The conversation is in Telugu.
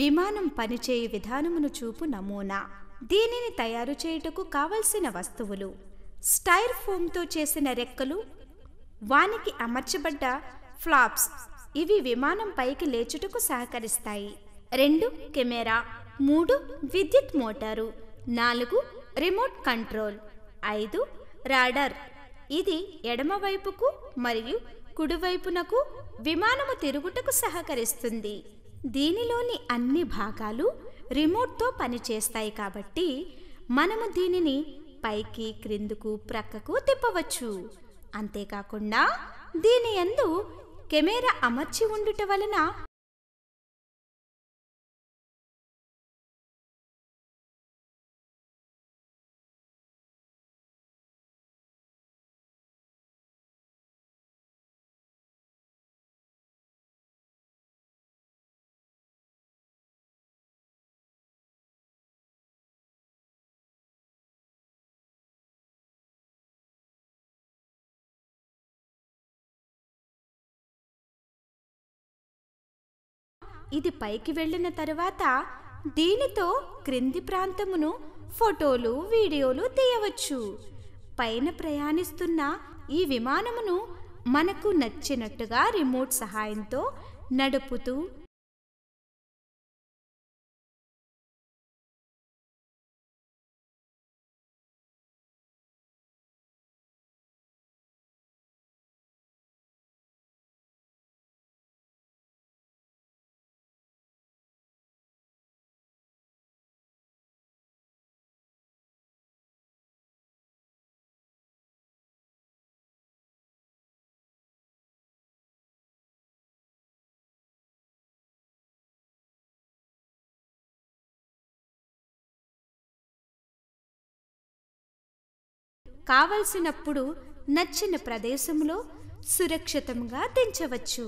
విమానం పనిచేయు విధానమును చూపు నమూనా దీనిని తయారు చేయుటకు కావలసిన వస్తువులు స్టైర్ ఫోమ్తో చేసిన రెక్కలు వానికి అమర్చబడ్డ ఫ్లాప్స్ ఇవి విమానం పైకి లేచుటకు సహకరిస్తాయి రెండు కెమెరా మూడు విద్యుత్ మోటారు నాలుగు రిమోట్ కంట్రోల్ ఐదు రాడర్ ఇది ఎడమవైపుకు మరియు కుడివైపునకు విమానము తిరుగుటకు సహకరిస్తుంది దీనిలోని అన్ని భాగాలు రిమోట్తో పనిచేస్తాయి కాబట్టి మనము దీనిని పైకి క్రిందుకు ప్రక్కకు తిప్పవచ్చు అంతేకాకుండా దీని ఎందు కెమెరా అమర్చి ఉండుట వలన ఇది పైకి వెళ్ళిన తర్వాత దీనితో క్రింది ప్రాంతమును ఫోటోలు వీడియోలు తీయవచ్చు పైన ప్రయాణిస్తున్న ఈ విమానమును మనకు నచ్చినట్టుగా రిమోట్ సహాయంతో నడుపుతూ కావలసినప్పుడు నచ్చిన ప్రదేశంలో సురక్షితంగా దించవచ్చు